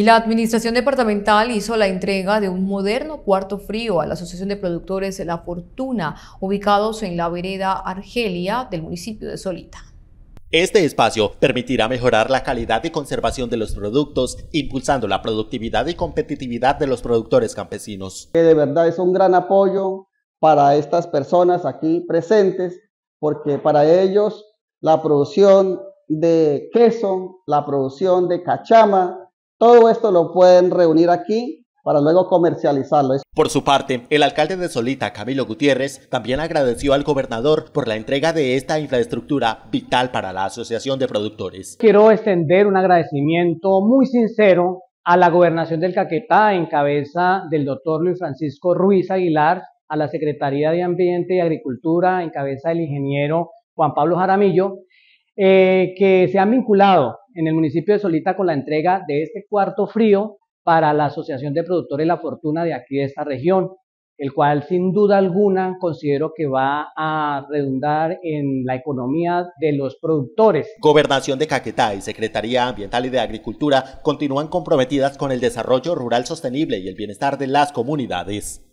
Y la Administración Departamental hizo la entrega de un moderno cuarto frío a la Asociación de Productores de La Fortuna, ubicados en la vereda Argelia del municipio de Solita. Este espacio permitirá mejorar la calidad y conservación de los productos, impulsando la productividad y competitividad de los productores campesinos. De verdad es un gran apoyo para estas personas aquí presentes, porque para ellos la producción de queso, la producción de cachama, todo esto lo pueden reunir aquí para luego comercializarlo. Por su parte, el alcalde de Solita, Camilo Gutiérrez, también agradeció al gobernador por la entrega de esta infraestructura vital para la Asociación de Productores. Quiero extender un agradecimiento muy sincero a la gobernación del Caquetá en cabeza del doctor Luis Francisco Ruiz Aguilar, a la Secretaría de Ambiente y Agricultura en cabeza del ingeniero Juan Pablo Jaramillo, eh, que se han vinculado en el municipio de Solita con la entrega de este cuarto frío para la Asociación de Productores La Fortuna de aquí de esta región, el cual sin duda alguna considero que va a redundar en la economía de los productores. Gobernación de Caquetá y Secretaría Ambiental y de Agricultura continúan comprometidas con el desarrollo rural sostenible y el bienestar de las comunidades.